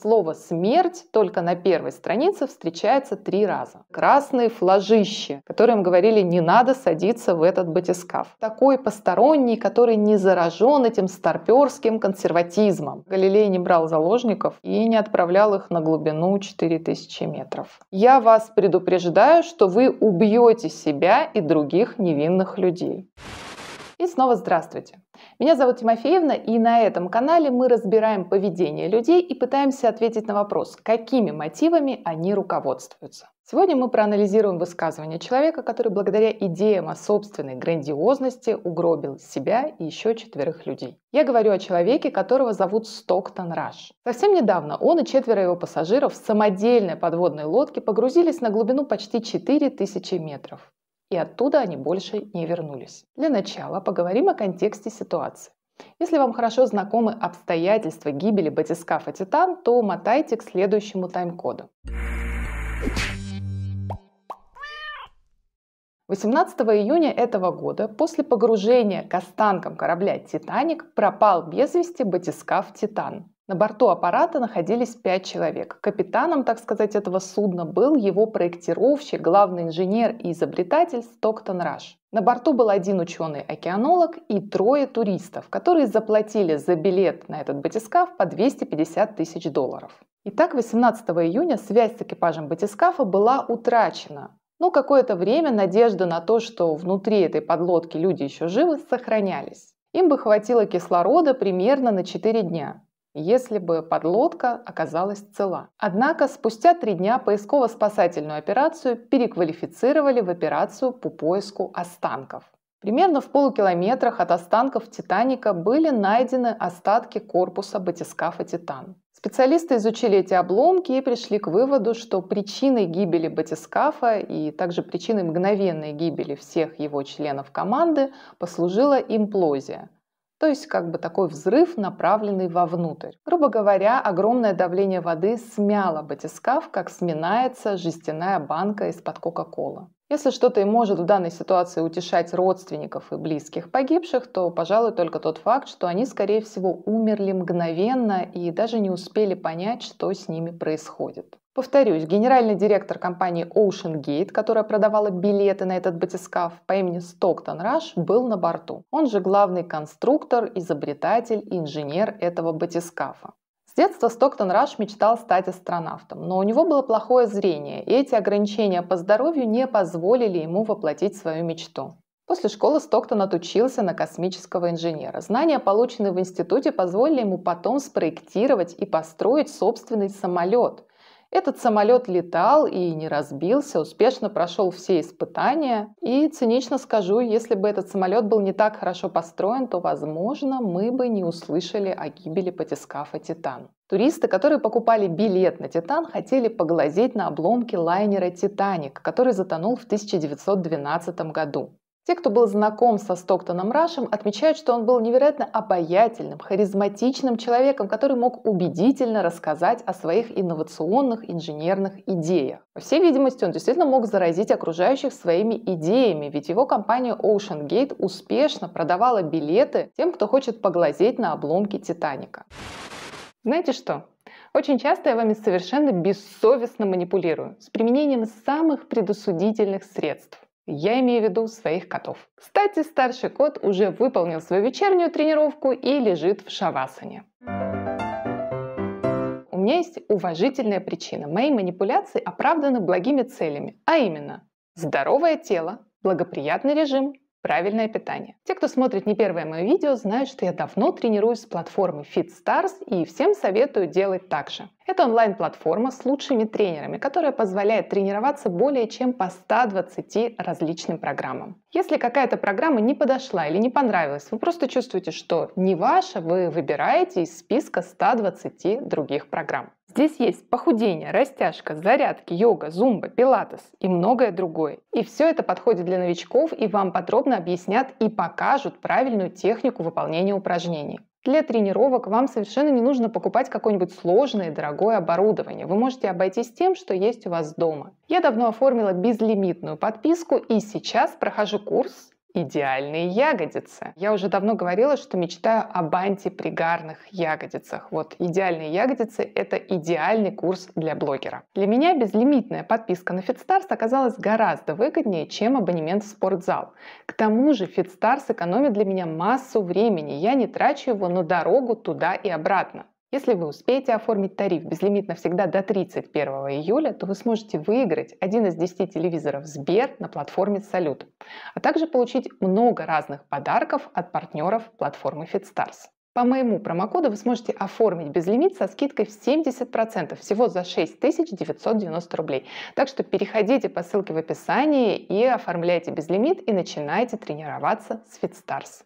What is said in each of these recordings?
Слово «смерть» только на первой странице встречается три раза. Красные флажищи, которым говорили «не надо садиться в этот батискаф». Такой посторонний, который не заражен этим старперским консерватизмом. Галилей не брал заложников и не отправлял их на глубину 4000 метров. Я вас предупреждаю, что вы убьете себя и других невинных людей. И снова здравствуйте. Меня зовут Тимофеевна, и на этом канале мы разбираем поведение людей и пытаемся ответить на вопрос, какими мотивами они руководствуются. Сегодня мы проанализируем высказывание человека, который благодаря идеям о собственной грандиозности угробил себя и еще четверых людей. Я говорю о человеке, которого зовут Стоктон Раш. Совсем недавно он и четверо его пассажиров в самодельной подводной лодке погрузились на глубину почти 4000 метров и оттуда они больше не вернулись. Для начала поговорим о контексте ситуации. Если вам хорошо знакомы обстоятельства гибели батискафа «Титан», то мотайте к следующему тайм-коду. 18 июня этого года после погружения к останкам корабля «Титаник» пропал без вести батискаф «Титан». На борту аппарата находились пять человек. Капитаном, так сказать, этого судна был его проектировщик, главный инженер и изобретатель Стоктон Раш. На борту был один ученый-океанолог и трое туристов, которые заплатили за билет на этот батискаф по 250 тысяч долларов. Итак, 18 июня связь с экипажем батискафа была утрачена. Но какое-то время надежда на то, что внутри этой подлодки люди еще живы, сохранялись. Им бы хватило кислорода примерно на 4 дня если бы подлодка оказалась цела. Однако спустя три дня поисково-спасательную операцию переквалифицировали в операцию по поиску останков. Примерно в полукилометрах от останков «Титаника» были найдены остатки корпуса батискафа «Титан». Специалисты изучили эти обломки и пришли к выводу, что причиной гибели батискафа и также причиной мгновенной гибели всех его членов команды послужила имплозия – то есть как бы такой взрыв, направленный вовнутрь. Грубо говоря, огромное давление воды смяло батискаф, как сминается жестяная банка из-под Кока-Кола. Если что-то и может в данной ситуации утешать родственников и близких погибших, то, пожалуй, только тот факт, что они, скорее всего, умерли мгновенно и даже не успели понять, что с ними происходит. Повторюсь, генеральный директор компании Ocean Gate, которая продавала билеты на этот батискаф по имени Стоктон Раш, был на борту. Он же главный конструктор, изобретатель и инженер этого батискафа. С детства Стоктон Раш мечтал стать астронавтом, но у него было плохое зрение, и эти ограничения по здоровью не позволили ему воплотить свою мечту. После школы Стоктон отучился на космического инженера. Знания, полученные в институте, позволили ему потом спроектировать и построить собственный самолет, этот самолет летал и не разбился, успешно прошел все испытания. И цинично скажу, если бы этот самолет был не так хорошо построен, то, возможно, мы бы не услышали о гибели батискафа «Титан». Туристы, которые покупали билет на «Титан», хотели поглазеть на обломки лайнера «Титаник», который затонул в 1912 году. Те, кто был знаком со Стоктоном Рашем, отмечают, что он был невероятно обаятельным, харизматичным человеком, который мог убедительно рассказать о своих инновационных инженерных идеях. По всей видимости, он действительно мог заразить окружающих своими идеями, ведь его компания OceanGate успешно продавала билеты тем, кто хочет поглазеть на обломки Титаника. Знаете что? Очень часто я вами совершенно бессовестно манипулирую с применением самых предосудительных средств. Я имею в виду своих котов. Кстати, старший кот уже выполнил свою вечернюю тренировку и лежит в шавасане. У меня есть уважительная причина. Мои манипуляции оправданы благими целями, а именно здоровое тело, благоприятный режим, Правильное питание. Те, кто смотрит не первое мое видео, знают, что я давно тренируюсь с платформой FitStars и всем советую делать так же. Это онлайн-платформа с лучшими тренерами, которая позволяет тренироваться более чем по 120 различным программам. Если какая-то программа не подошла или не понравилась, вы просто чувствуете, что не ваша, вы выбираете из списка 120 других программ. Здесь есть похудение, растяжка, зарядки, йога, зумба, пилатес и многое другое. И все это подходит для новичков и вам подробно объяснят и покажут правильную технику выполнения упражнений. Для тренировок вам совершенно не нужно покупать какое-нибудь сложное и дорогое оборудование. Вы можете обойтись тем, что есть у вас дома. Я давно оформила безлимитную подписку и сейчас прохожу курс идеальные ягодицы. Я уже давно говорила, что мечтаю об антипригарных ягодицах. Вот идеальные ягодицы – это идеальный курс для блогера. Для меня безлимитная подписка на FitStars оказалась гораздо выгоднее, чем абонемент в спортзал. К тому же FitStars экономит для меня массу времени. Я не трачу его на дорогу туда и обратно. Если вы успеете оформить тариф безлимит всегда до 31 июля, то вы сможете выиграть один из 10 телевизоров Сбер на платформе Салют, а также получить много разных подарков от партнеров платформы FitStars. По моему промокоду вы сможете оформить безлимит со скидкой в 70%, всего за 6990 рублей. Так что переходите по ссылке в описании и оформляйте безлимит и начинайте тренироваться с FitStars.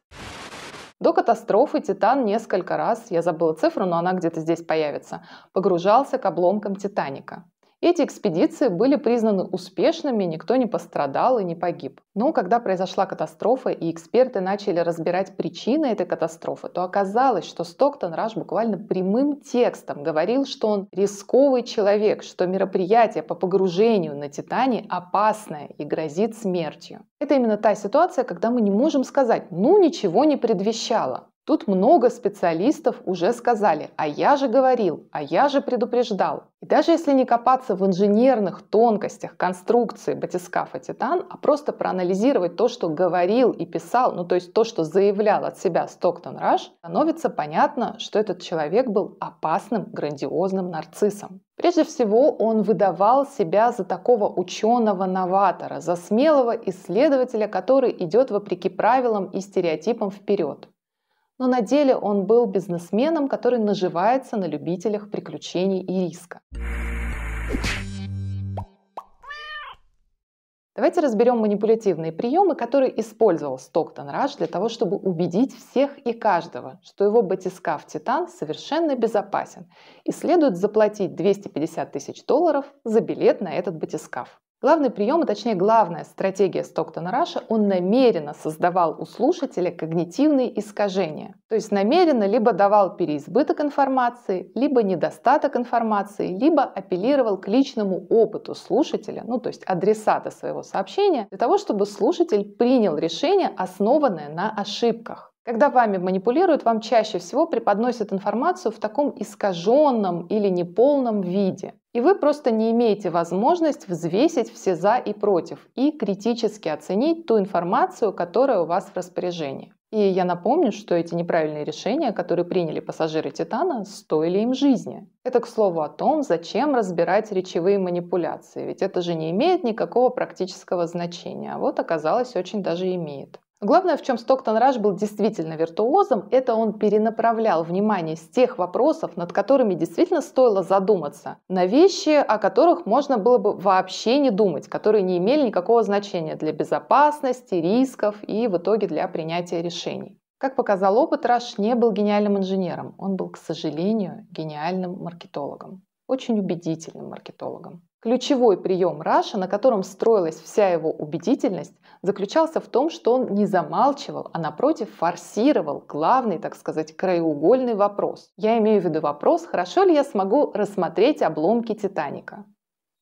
До катастрофы Титан несколько раз, я забыла цифру, но она где-то здесь появится, погружался к обломкам Титаника. Эти экспедиции были признаны успешными, никто не пострадал и не погиб. Но когда произошла катастрофа и эксперты начали разбирать причины этой катастрофы, то оказалось, что Стоктон Раш буквально прямым текстом говорил, что он рисковый человек, что мероприятие по погружению на Титане опасное и грозит смертью. Это именно та ситуация, когда мы не можем сказать, ну ничего не предвещало. Тут много специалистов уже сказали, а я же говорил, а я же предупреждал. И даже если не копаться в инженерных тонкостях конструкции батискафа «Титан», а просто проанализировать то, что говорил и писал, ну то есть то, что заявлял от себя Стоктон Раш, становится понятно, что этот человек был опасным, грандиозным нарциссом. Прежде всего, он выдавал себя за такого ученого-новатора, за смелого исследователя, который идет вопреки правилам и стереотипам вперед но на деле он был бизнесменом, который наживается на любителях приключений и риска. Давайте разберем манипулятивные приемы, которые использовал Стоктон Раш для того, чтобы убедить всех и каждого, что его батискаф «Титан» совершенно безопасен и следует заплатить 250 тысяч долларов за билет на этот батискаф. Главный прием, а точнее главная стратегия Стоктона Раша, он намеренно создавал у слушателя когнитивные искажения. То есть намеренно либо давал переизбыток информации, либо недостаток информации, либо апеллировал к личному опыту слушателя, ну то есть адресата своего сообщения, для того, чтобы слушатель принял решение, основанное на ошибках. Когда вами манипулируют, вам чаще всего преподносят информацию в таком искаженном или неполном виде. И вы просто не имеете возможность взвесить все за и против и критически оценить ту информацию, которая у вас в распоряжении. И я напомню, что эти неправильные решения, которые приняли пассажиры Титана, стоили им жизни. Это, к слову, о том, зачем разбирать речевые манипуляции, ведь это же не имеет никакого практического значения, а вот оказалось, очень даже имеет. Главное, в чем Стоктон Раш был действительно виртуозом, это он перенаправлял внимание с тех вопросов, над которыми действительно стоило задуматься, на вещи, о которых можно было бы вообще не думать, которые не имели никакого значения для безопасности, рисков и в итоге для принятия решений. Как показал опыт, Раш не был гениальным инженером, он был, к сожалению, гениальным маркетологом, очень убедительным маркетологом. Ключевой прием Раша, на котором строилась вся его убедительность, заключался в том, что он не замалчивал, а напротив форсировал главный, так сказать, краеугольный вопрос. Я имею в виду вопрос, хорошо ли я смогу рассмотреть обломки Титаника.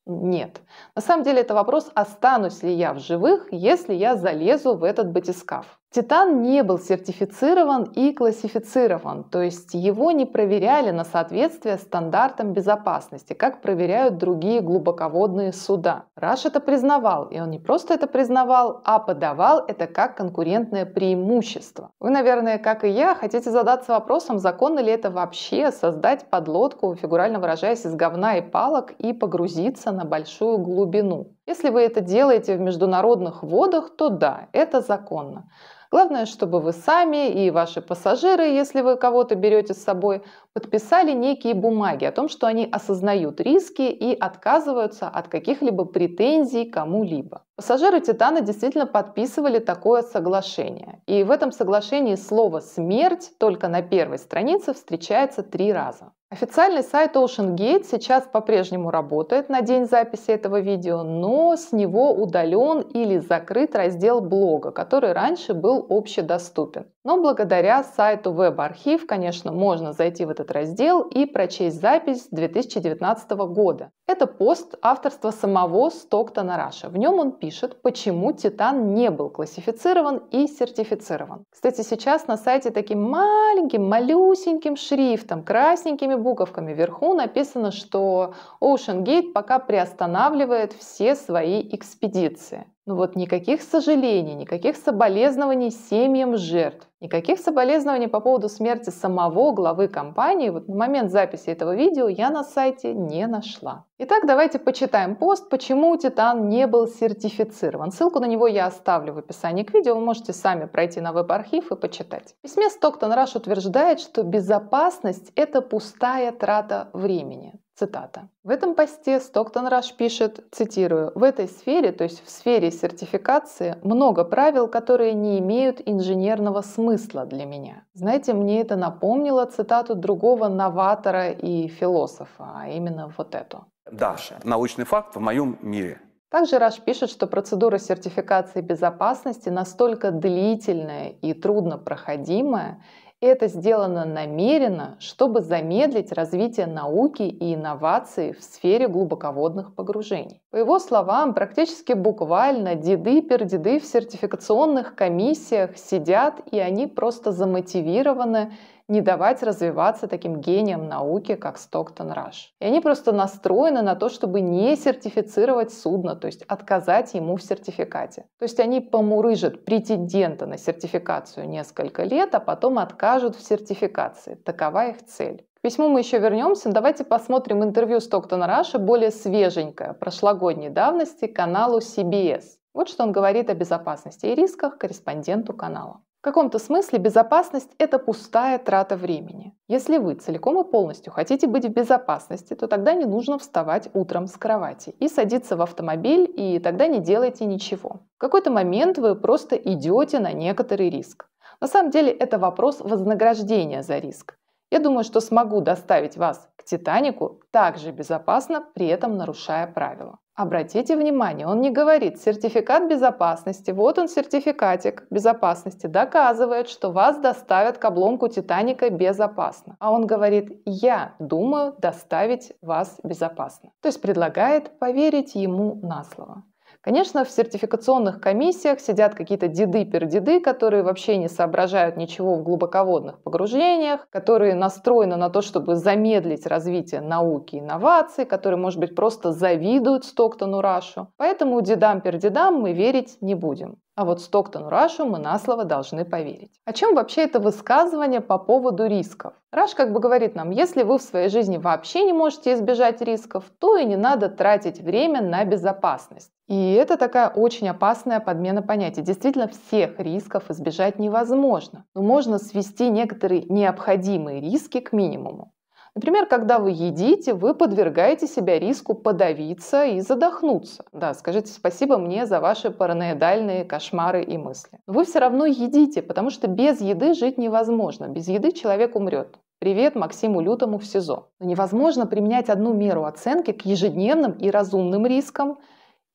Нет. На самом деле это вопрос, останусь ли я в живых, если я залезу в этот батискаф. Титан не был сертифицирован и классифицирован, то есть его не проверяли на соответствие стандартам безопасности, как проверяют другие глубоководные суда. Раш это признавал, и он не просто это признавал, а подавал это как конкурентное преимущество. Вы, наверное, как и я, хотите задаться вопросом, законно ли это вообще создать подлодку, фигурально выражаясь, из говна и палок и погрузиться на большую глубину. Если вы это делаете в международных водах, то да, это законно. Главное, чтобы вы сами и ваши пассажиры, если вы кого-то берете с собой, подписали некие бумаги о том, что они осознают риски и отказываются от каких-либо претензий кому-либо. Пассажиры «Титана» действительно подписывали такое соглашение. И в этом соглашении слово «смерть» только на первой странице встречается три раза. Официальный сайт OceanGate сейчас по-прежнему работает на день записи этого видео, но с него удален или закрыт раздел блога, который раньше был общедоступен. Но благодаря сайту веб-архив, конечно, можно зайти в этот раздел и прочесть запись 2019 года. Это пост авторства самого Стоктона Раша. В нем он пишет, почему Титан не был классифицирован и сертифицирован. Кстати, сейчас на сайте таким маленьким, малюсеньким шрифтом, красненькими буковками вверху написано, что Ocean Gate пока приостанавливает все свои экспедиции. Ну вот никаких сожалений, никаких соболезнований семьям жертв, никаких соболезнований по поводу смерти самого главы компании вот на момент записи этого видео я на сайте не нашла. Итак, давайте почитаем пост, почему Титан не был сертифицирован. Ссылку на него я оставлю в описании к видео, вы можете сами пройти на веб-архив и почитать. В письме Стоктон Раш утверждает, что безопасность – это пустая трата времени. Цитата. В этом посте Стоктон Раш пишет, цитирую, «В этой сфере, то есть в сфере сертификации, много правил, которые не имеют инженерного смысла для меня». Знаете, мне это напомнило цитату другого новатора и философа, а именно вот эту. Даша, научный факт в моем мире. Также Раш пишет, что процедура сертификации безопасности настолько длительная и труднопроходимая, это сделано намеренно, чтобы замедлить развитие науки и инноваций в сфере глубоководных погружений. По его словам, практически буквально деды-пердеды в сертификационных комиссиях сидят, и они просто замотивированы не давать развиваться таким гением науки, как Стоктон Раш. И они просто настроены на то, чтобы не сертифицировать судно, то есть отказать ему в сертификате. То есть они помурыжат претендента на сертификацию несколько лет, а потом откажут в сертификации. Такова их цель письму мы еще вернемся. Давайте посмотрим интервью Стоктона Раша, более свеженькое, прошлогодней давности, каналу CBS. Вот что он говорит о безопасности и рисках корреспонденту канала. В каком-то смысле безопасность – это пустая трата времени. Если вы целиком и полностью хотите быть в безопасности, то тогда не нужно вставать утром с кровати и садиться в автомобиль, и тогда не делайте ничего. В какой-то момент вы просто идете на некоторый риск. На самом деле это вопрос вознаграждения за риск. Я думаю, что смогу доставить вас к Титанику также безопасно, при этом нарушая правила. Обратите внимание, он не говорит «сертификат безопасности», вот он сертификатик безопасности, доказывает, что вас доставят к обломку Титаника безопасно. А он говорит «я думаю доставить вас безопасно». То есть предлагает поверить ему на слово. Конечно, в сертификационных комиссиях сидят какие-то деды-пердеды, которые вообще не соображают ничего в глубоководных погружениях, которые настроены на то, чтобы замедлить развитие науки и инноваций, которые, может быть, просто завидуют Стоктону Рашу. Поэтому дедам-пердедам мы верить не будем. А вот Стоктону Рашу мы на слово должны поверить. О чем вообще это высказывание по поводу рисков? Раш как бы говорит нам, если вы в своей жизни вообще не можете избежать рисков, то и не надо тратить время на безопасность. И это такая очень опасная подмена понятий. Действительно, всех рисков избежать невозможно, но можно свести некоторые необходимые риски к минимуму. Например, когда вы едите, вы подвергаете себя риску подавиться и задохнуться. Да, скажите спасибо мне за ваши параноидальные кошмары и мысли. Но вы все равно едите, потому что без еды жить невозможно. Без еды человек умрет. Привет Максиму Лютому в СИЗО. Но невозможно применять одну меру оценки к ежедневным и разумным рискам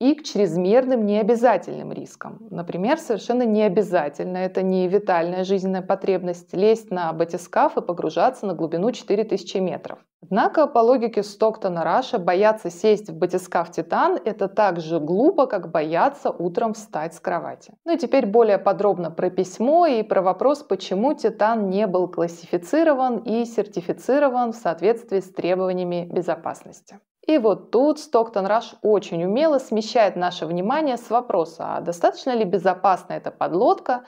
и к чрезмерным необязательным рискам. Например, совершенно необязательно, это не витальная жизненная потребность, лезть на батискаф и погружаться на глубину 4000 метров. Однако, по логике Стоктона Раша, бояться сесть в батискаф «Титан» — это так же глупо, как бояться утром встать с кровати. Ну и теперь более подробно про письмо и про вопрос, почему «Титан» не был классифицирован и сертифицирован в соответствии с требованиями безопасности. И вот тут Стоктон Раш очень умело смещает наше внимание с вопроса, а достаточно ли безопасна эта подлодка,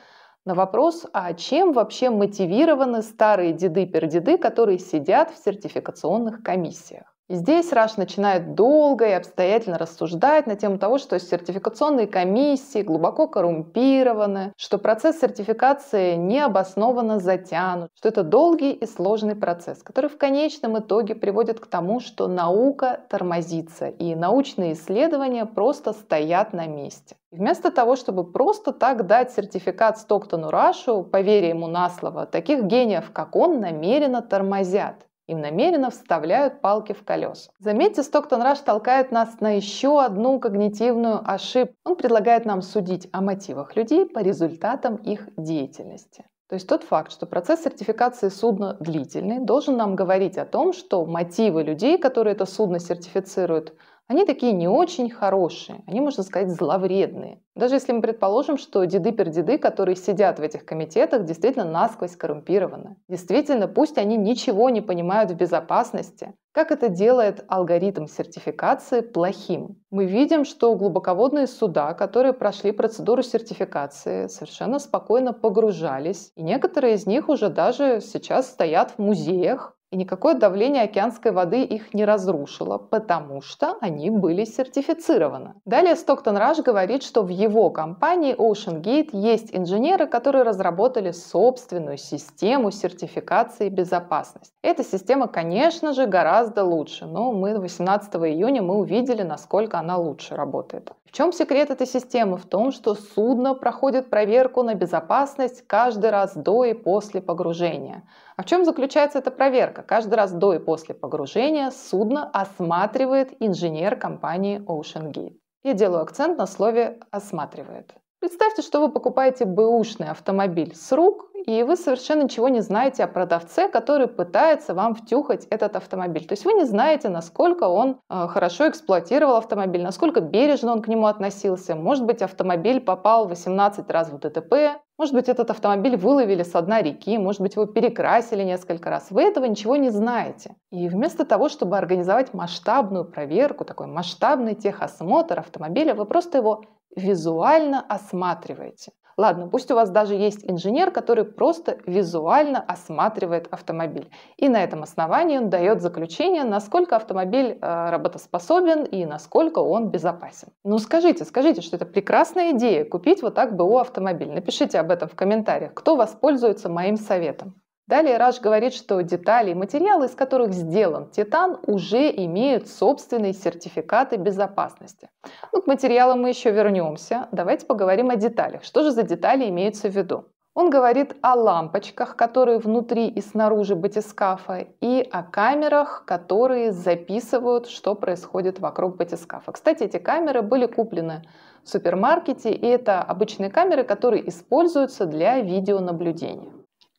на вопрос, а чем вообще мотивированы старые деды-пердеды, которые сидят в сертификационных комиссиях. И здесь Раш начинает долго и обстоятельно рассуждать на тему того, что сертификационные комиссии глубоко коррумпированы, что процесс сертификации необоснованно затянут, что это долгий и сложный процесс, который в конечном итоге приводит к тому, что наука тормозится и научные исследования просто стоят на месте. вместо того, чтобы просто так дать сертификат Стоктону Рашу, поверя ему на слово, таких гениев, как он, намеренно тормозят им намеренно вставляют палки в колеса. Заметьте, Стоктон Раш толкает нас на еще одну когнитивную ошибку. Он предлагает нам судить о мотивах людей по результатам их деятельности. То есть тот факт, что процесс сертификации судна длительный, должен нам говорить о том, что мотивы людей, которые это судно сертифицируют, они такие не очень хорошие, они, можно сказать, зловредные. Даже если мы предположим, что деды-пердеды, которые сидят в этих комитетах, действительно насквозь коррумпированы. Действительно, пусть они ничего не понимают в безопасности, как это делает алгоритм сертификации плохим? Мы видим, что глубоководные суда, которые прошли процедуру сертификации, совершенно спокойно погружались, и некоторые из них уже даже сейчас стоят в музеях и никакое давление океанской воды их не разрушило, потому что они были сертифицированы. Далее Стоктон Раш говорит, что в его компании Ocean OceanGate есть инженеры, которые разработали собственную систему сертификации безопасности. Эта система, конечно же, гораздо лучше, но мы 18 июня мы увидели, насколько она лучше работает. В чем секрет этой системы? В том, что судно проходит проверку на безопасность каждый раз до и после погружения. А в чем заключается эта проверка? Каждый раз до и после погружения судно осматривает инженер компании OceanGate. Я делаю акцент на слове «осматривает». Представьте, что вы покупаете бэушный автомобиль с рук, и вы совершенно ничего не знаете о продавце, который пытается вам втюхать этот автомобиль. То есть вы не знаете, насколько он э, хорошо эксплуатировал автомобиль, насколько бережно он к нему относился. Может быть, автомобиль попал 18 раз в ДТП, может быть, этот автомобиль выловили с дна реки, может быть, его перекрасили несколько раз. Вы этого ничего не знаете. И вместо того, чтобы организовать масштабную проверку, такой масштабный техосмотр автомобиля, вы просто его визуально осматриваете. Ладно, пусть у вас даже есть инженер, который просто визуально осматривает автомобиль. И на этом основании он дает заключение, насколько автомобиль э, работоспособен и насколько он безопасен. Ну скажите, скажите, что это прекрасная идея купить вот так БУ автомобиль. Напишите об этом в комментариях, кто воспользуется моим советом. Далее Раш говорит, что детали и материалы, из которых сделан титан, уже имеют собственные сертификаты безопасности. Ну, к материалам мы еще вернемся. Давайте поговорим о деталях. Что же за детали имеются в виду? Он говорит о лампочках, которые внутри и снаружи батискафа, и о камерах, которые записывают, что происходит вокруг батискафа. Кстати, эти камеры были куплены в супермаркете, и это обычные камеры, которые используются для видеонаблюдения.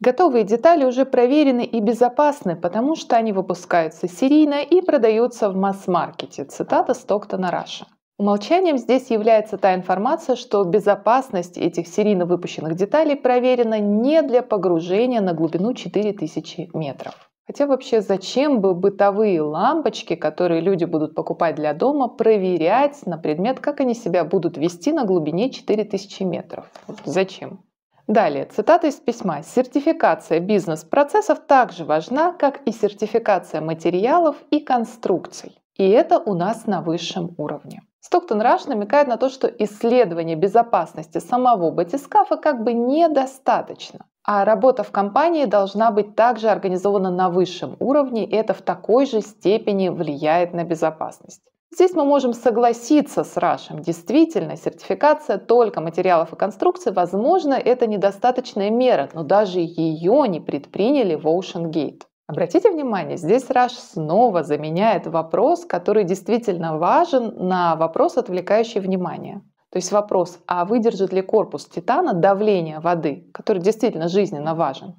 Готовые детали уже проверены и безопасны, потому что они выпускаются серийно и продаются в масс-маркете. Цитата Стоктона Раша. Умолчанием здесь является та информация, что безопасность этих серийно выпущенных деталей проверена не для погружения на глубину 4000 метров. Хотя вообще зачем бы бытовые лампочки, которые люди будут покупать для дома, проверять на предмет, как они себя будут вести на глубине 4000 метров? Вот зачем? Далее, цитата из письма. Сертификация бизнес-процессов так же важна, как и сертификация материалов и конструкций. И это у нас на высшем уровне. Стоктон Раш намекает на то, что исследование безопасности самого батискафа как бы недостаточно. А работа в компании должна быть также организована на высшем уровне, и это в такой же степени влияет на безопасность. Здесь мы можем согласиться с Рашем. Действительно, сертификация только материалов и конструкций, возможно, это недостаточная мера, но даже ее не предприняли в Ocean Gate. Обратите внимание, здесь Раш снова заменяет вопрос, который действительно важен, на вопрос, отвлекающий внимание. То есть вопрос, а выдержит ли корпус титана давление воды, который действительно жизненно важен,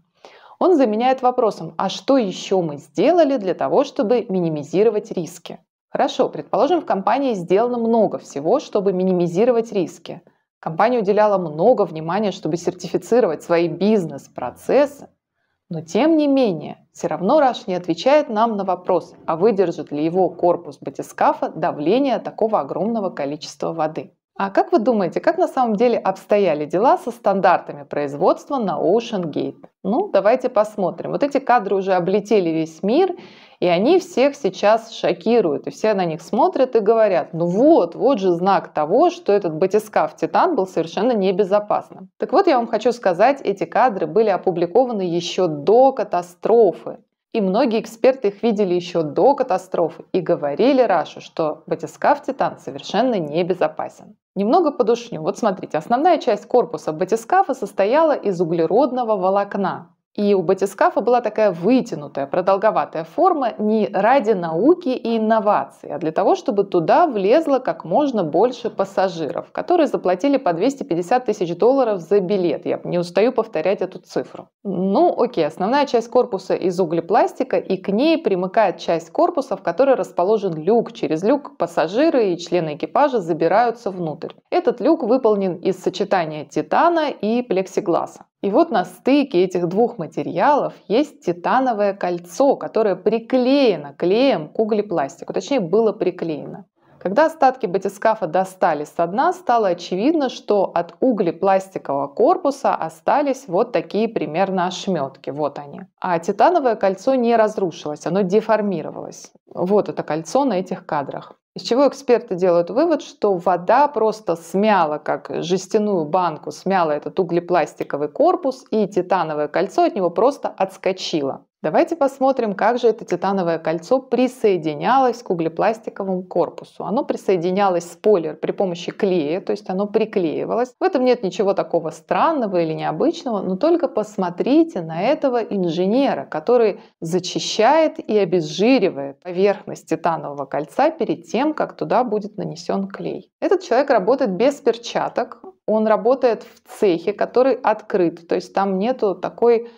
он заменяет вопросом, а что еще мы сделали для того, чтобы минимизировать риски? Хорошо, предположим, в компании сделано много всего, чтобы минимизировать риски. Компания уделяла много внимания, чтобы сертифицировать свои бизнес-процессы, но тем не менее, все равно Раш не отвечает нам на вопрос, а выдержит ли его корпус батискафа давление такого огромного количества воды. А как вы думаете, как на самом деле обстояли дела со стандартами производства на Ocean Gate? Ну, давайте посмотрим. Вот эти кадры уже облетели весь мир, и они всех сейчас шокируют, и все на них смотрят и говорят, ну вот, вот же знак того, что этот батискаф «Титан» был совершенно небезопасным. Так вот, я вам хочу сказать, эти кадры были опубликованы еще до катастрофы. И многие эксперты их видели еще до катастрофы и говорили Рашу, что батискаф «Титан» совершенно небезопасен. Немного подушню. Вот смотрите, основная часть корпуса батискафа состояла из углеродного волокна. И у батискафа была такая вытянутая, продолговатая форма не ради науки и инноваций, а для того, чтобы туда влезло как можно больше пассажиров, которые заплатили по 250 тысяч долларов за билет. Я не устаю повторять эту цифру. Ну, окей, основная часть корпуса из углепластика, и к ней примыкает часть корпуса, в которой расположен люк. Через люк пассажиры и члены экипажа забираются внутрь. Этот люк выполнен из сочетания титана и плексигласа. И вот на стыке этих двух материалов есть титановое кольцо, которое приклеено клеем к углепластику, точнее было приклеено. Когда остатки батискафа достали со дна, стало очевидно, что от углепластикового корпуса остались вот такие примерно ошметки. Вот они. А титановое кольцо не разрушилось, оно деформировалось. Вот это кольцо на этих кадрах. Из чего эксперты делают вывод, что вода просто смяла, как жестяную банку, смяла этот углепластиковый корпус, и титановое кольцо от него просто отскочило. Давайте посмотрим, как же это титановое кольцо присоединялось к углепластиковому корпусу. Оно присоединялось, спойлер, при помощи клея, то есть оно приклеивалось. В этом нет ничего такого странного или необычного, но только посмотрите на этого инженера, который зачищает и обезжиривает поверхность титанового кольца перед тем, как туда будет нанесен клей. Этот человек работает без перчаток, он работает в цехе, который открыт, то есть там нету такой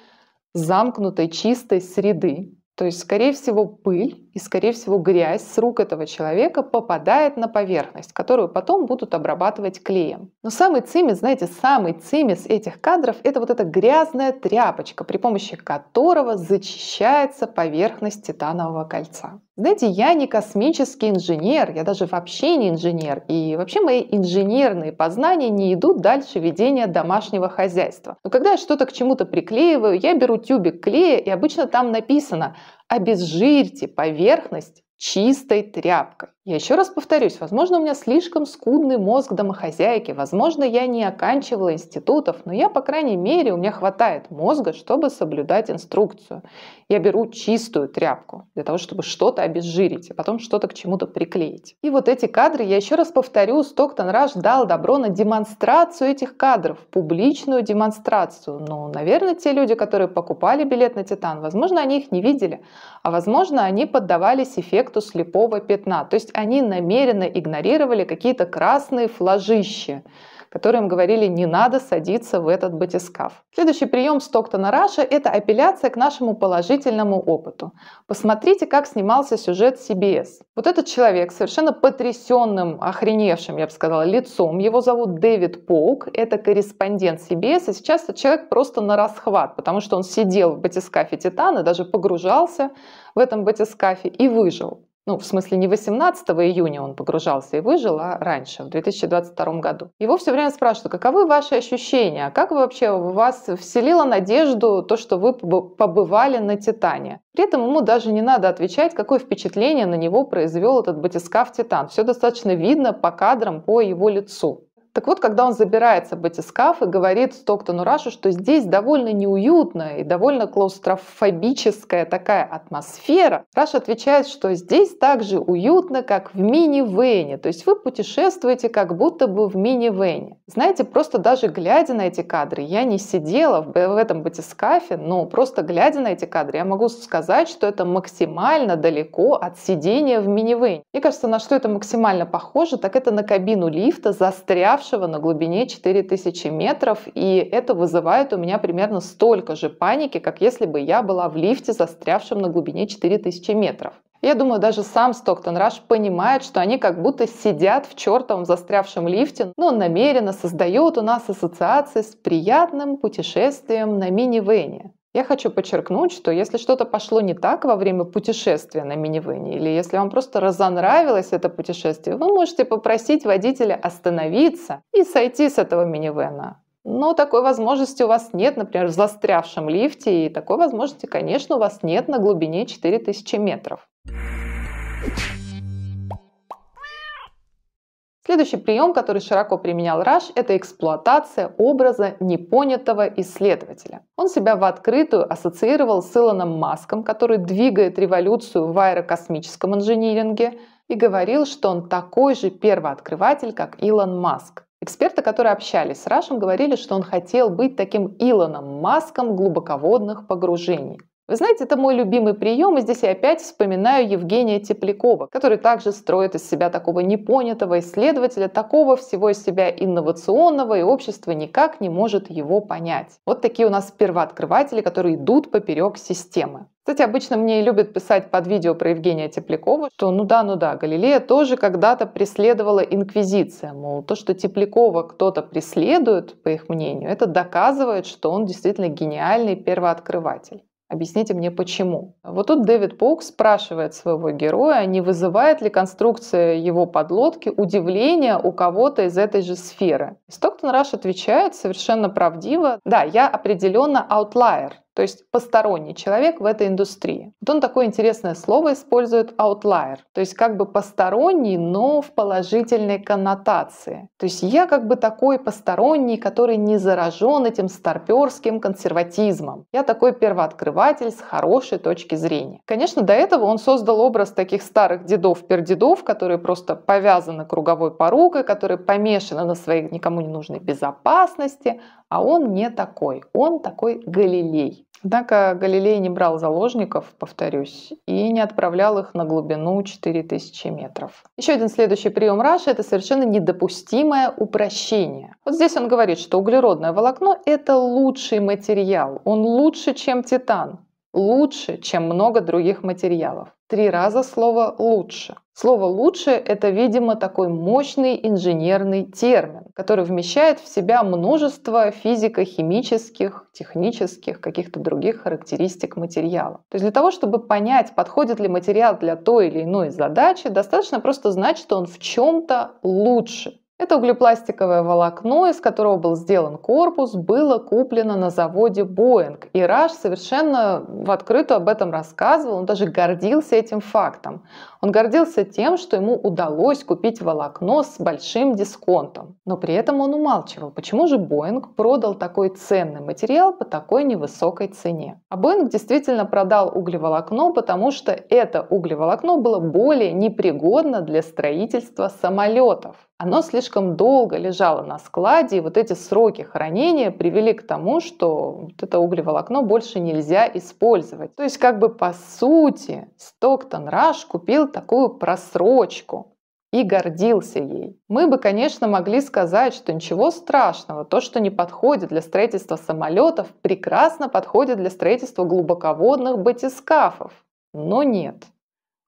замкнутой, чистой среды. То есть, скорее всего, пыль и, скорее всего, грязь с рук этого человека попадает на поверхность, которую потом будут обрабатывать клеем. Но самый цимис, знаете, самый цимис этих кадров – это вот эта грязная тряпочка, при помощи которого зачищается поверхность титанового кольца. Знаете, я не космический инженер, я даже вообще не инженер. И вообще мои инженерные познания не идут дальше ведения домашнего хозяйства. Но когда я что-то к чему-то приклеиваю, я беру тюбик клея, и обычно там написано Обезжирьте поверхность чистой тряпкой. Я еще раз повторюсь, возможно, у меня слишком скудный мозг домохозяйки, возможно, я не оканчивала институтов, но я, по крайней мере, у меня хватает мозга, чтобы соблюдать инструкцию. Я беру чистую тряпку для того, чтобы что-то обезжирить, а потом что-то к чему-то приклеить. И вот эти кадры, я еще раз повторю, Стоктон Раш дал добро на демонстрацию этих кадров, публичную демонстрацию. Но, ну, наверное, те люди, которые покупали билет на «Титан», возможно, они их не видели, а возможно, они поддавались эффекту слепого пятна. То есть они намеренно игнорировали какие-то красные флажища, которые им говорили, не надо садиться в этот батискаф. Следующий прием Стоктона Раша – это апелляция к нашему положительному опыту. Посмотрите, как снимался сюжет CBS. Вот этот человек совершенно потрясенным, охреневшим, я бы сказала, лицом, его зовут Дэвид Полк, это корреспондент CBS, и сейчас этот человек просто на расхват, потому что он сидел в батискафе Титана, даже погружался в этом батискафе и выжил ну, в смысле, не 18 июня он погружался и выжил, а раньше, в 2022 году. Его все время спрашивают, «А каковы ваши ощущения, а как вы вообще, у вас вселило надежду то, что вы побывали на Титане? При этом ему даже не надо отвечать, какое впечатление на него произвел этот батискаф Титан. Все достаточно видно по кадрам, по его лицу. Так вот, когда он забирается в эти скаф и говорит Стоктону Рашу, что здесь довольно неуютная и довольно клаустрофобическая такая атмосфера, Раш отвечает, что здесь так же уютно, как в мини-вене. То есть вы путешествуете как будто бы в мини-вене. Знаете, просто даже глядя на эти кадры, я не сидела в, в этом батискафе, но просто глядя на эти кадры, я могу сказать, что это максимально далеко от сидения в мини-вене. Мне кажется, на что это максимально похоже, так это на кабину лифта, застряв пропавшего на глубине 4000 метров, и это вызывает у меня примерно столько же паники, как если бы я была в лифте, застрявшем на глубине 4000 метров. Я думаю, даже сам Стоктон Раш понимает, что они как будто сидят в чертовом застрявшем лифте, но намеренно создают у нас ассоциации с приятным путешествием на минивене. Я хочу подчеркнуть, что если что-то пошло не так во время путешествия на минивэне, или если вам просто разонравилось это путешествие, вы можете попросить водителя остановиться и сойти с этого минивэна. Но такой возможности у вас нет, например, в застрявшем лифте, и такой возможности, конечно, у вас нет на глубине 4000 метров. Следующий прием, который широко применял Раш, это эксплуатация образа непонятого исследователя. Он себя в открытую ассоциировал с Илоном Маском, который двигает революцию в аэрокосмическом инжиниринге, и говорил, что он такой же первооткрыватель, как Илон Маск. Эксперты, которые общались с Рашем, говорили, что он хотел быть таким Илоном Маском глубоководных погружений. Вы знаете, это мой любимый прием, и здесь я опять вспоминаю Евгения Теплякова, который также строит из себя такого непонятого исследователя, такого всего из себя инновационного, и общество никак не может его понять. Вот такие у нас первооткрыватели, которые идут поперек системы. Кстати, обычно мне любят писать под видео про Евгения Теплякова, что ну да, ну да, Галилея тоже когда-то преследовала инквизиция. Мол, то, что Теплякова кто-то преследует, по их мнению, это доказывает, что он действительно гениальный первооткрыватель. Объясните мне почему. Вот тут Дэвид Паук спрашивает своего героя, не вызывает ли конструкция его подлодки удивление у кого-то из этой же сферы. Стоктон Раш отвечает совершенно правдиво, да, я определенно аутлайер, то есть посторонний человек в этой индустрии. Вот он такое интересное слово использует outlier, то есть как бы посторонний, но в положительной коннотации. То есть я как бы такой посторонний, который не заражен этим старперским консерватизмом. Я такой первооткрыватель с хорошей точки зрения. Конечно, до этого он создал образ таких старых дедов-пердедов, которые просто повязаны круговой поругой, которые помешаны на своей никому не нужной безопасности, а он не такой, он такой Галилей. Однако Галилей не брал заложников, повторюсь, и не отправлял их на глубину 4000 метров. Еще один следующий прием Раша – это совершенно недопустимое упрощение. Вот здесь он говорит, что углеродное волокно – это лучший материал, он лучше, чем титан, лучше, чем много других материалов. Три раза слово «лучше». Слово «лучше» — это, видимо, такой мощный инженерный термин, который вмещает в себя множество физико-химических, технических, каких-то других характеристик материала. То есть для того, чтобы понять, подходит ли материал для той или иной задачи, достаточно просто знать, что он в чем-то лучше. Это углепластиковое волокно, из которого был сделан корпус, было куплено на заводе Боинг. И Раш совершенно в открытую об этом рассказывал, он даже гордился этим фактом. Он гордился тем, что ему удалось купить волокно с большим дисконтом. Но при этом он умалчивал, почему же Боинг продал такой ценный материал по такой невысокой цене. А Боинг действительно продал углеволокно, потому что это углеволокно было более непригодно для строительства самолетов. Оно слишком долго лежало на складе, и вот эти сроки хранения привели к тому, что вот это углеволокно больше нельзя использовать. То есть как бы по сути Стоктон Раш купил такую просрочку и гордился ей. Мы бы, конечно, могли сказать, что ничего страшного, то, что не подходит для строительства самолетов, прекрасно подходит для строительства глубоководных батискафов. Но нет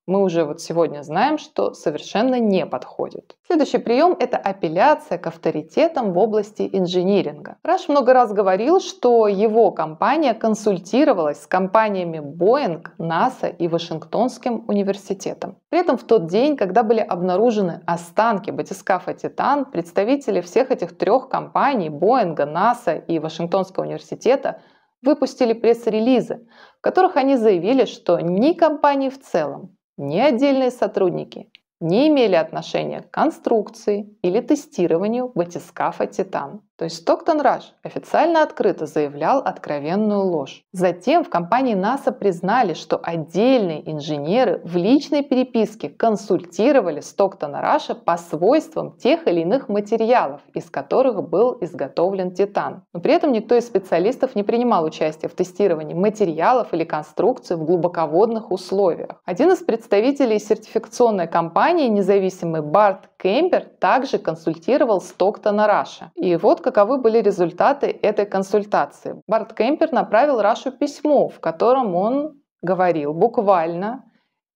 мы уже вот сегодня знаем, что совершенно не подходит. Следующий прием – это апелляция к авторитетам в области инжиниринга. Раш много раз говорил, что его компания консультировалась с компаниями Boeing, NASA и Вашингтонским университетом. При этом в тот день, когда были обнаружены останки батискафа «Титан», представители всех этих трех компаний – Боинга, НАСА и Вашингтонского университета – выпустили пресс-релизы, в которых они заявили, что ни компании в целом, ни отдельные сотрудники не имели отношения к конструкции или тестированию батискафа «Титан». То есть Стоктон Раш официально открыто заявлял откровенную ложь. Затем в компании НАСА признали, что отдельные инженеры в личной переписке консультировали Стоктона Раша по свойствам тех или иных материалов, из которых был изготовлен титан. Но при этом никто из специалистов не принимал участие в тестировании материалов или конструкций в глубоководных условиях. Один из представителей сертификационной компании, независимый Барт Кемпер также консультировал Стоктона Раша. И вот каковы были результаты этой консультации. Барт Кемпер направил Рашу письмо, в котором он говорил буквально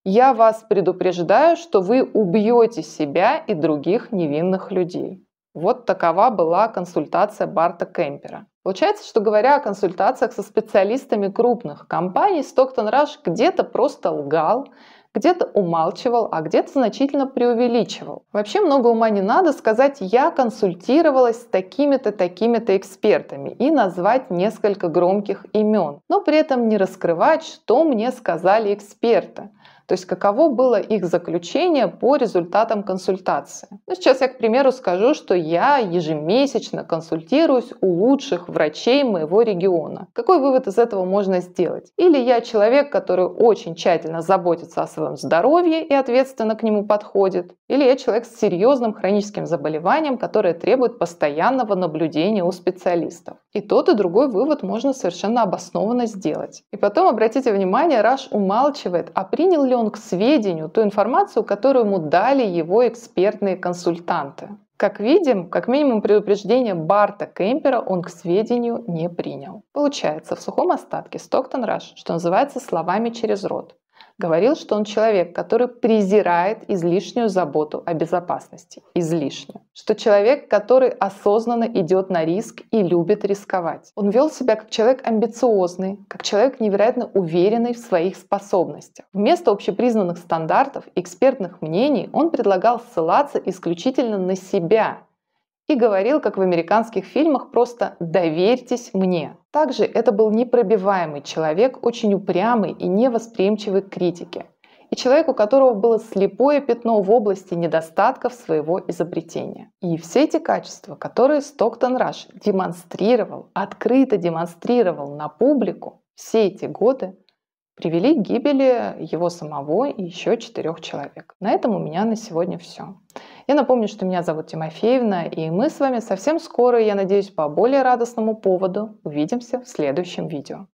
«Я вас предупреждаю, что вы убьете себя и других невинных людей». Вот такова была консультация Барта Кемпера. Получается, что говоря о консультациях со специалистами крупных компаний, Стоктон Раш где-то просто лгал, где-то умалчивал, а где-то значительно преувеличивал. Вообще много ума не надо сказать «я консультировалась с такими-то, такими-то экспертами» и назвать несколько громких имен, но при этом не раскрывать, что мне сказали эксперты. То есть каково было их заключение по результатам консультации. Ну, сейчас я, к примеру, скажу, что я ежемесячно консультируюсь у лучших врачей моего региона. Какой вывод из этого можно сделать? Или я человек, который очень тщательно заботится о своем здоровье и ответственно к нему подходит. Или я человек с серьезным хроническим заболеванием, которое требует постоянного наблюдения у специалистов. И тот и другой вывод можно совершенно обоснованно сделать. И потом обратите внимание, Раш умалчивает, а принял ли он он к сведению ту информацию, которую ему дали его экспертные консультанты. Как видим, как минимум предупреждение Барта Кемпера он к сведению не принял. Получается, в сухом остатке Стоктон Раш, что называется, словами через рот говорил, что он человек, который презирает излишнюю заботу о безопасности. излишне, Что человек, который осознанно идет на риск и любит рисковать. Он вел себя как человек амбициозный, как человек невероятно уверенный в своих способностях. Вместо общепризнанных стандартов, экспертных мнений он предлагал ссылаться исключительно на себя и говорил, как в американских фильмах, просто «доверьтесь мне». Также это был непробиваемый человек, очень упрямый и невосприимчивый к критике, и человек, у которого было слепое пятно в области недостатков своего изобретения. И все эти качества, которые Стоктон Раш демонстрировал, открыто демонстрировал на публику все эти годы, привели к гибели его самого и еще четырех человек. На этом у меня на сегодня все. Я напомню, что меня зовут Тимофеевна, и мы с вами совсем скоро, я надеюсь, по более радостному поводу увидимся в следующем видео.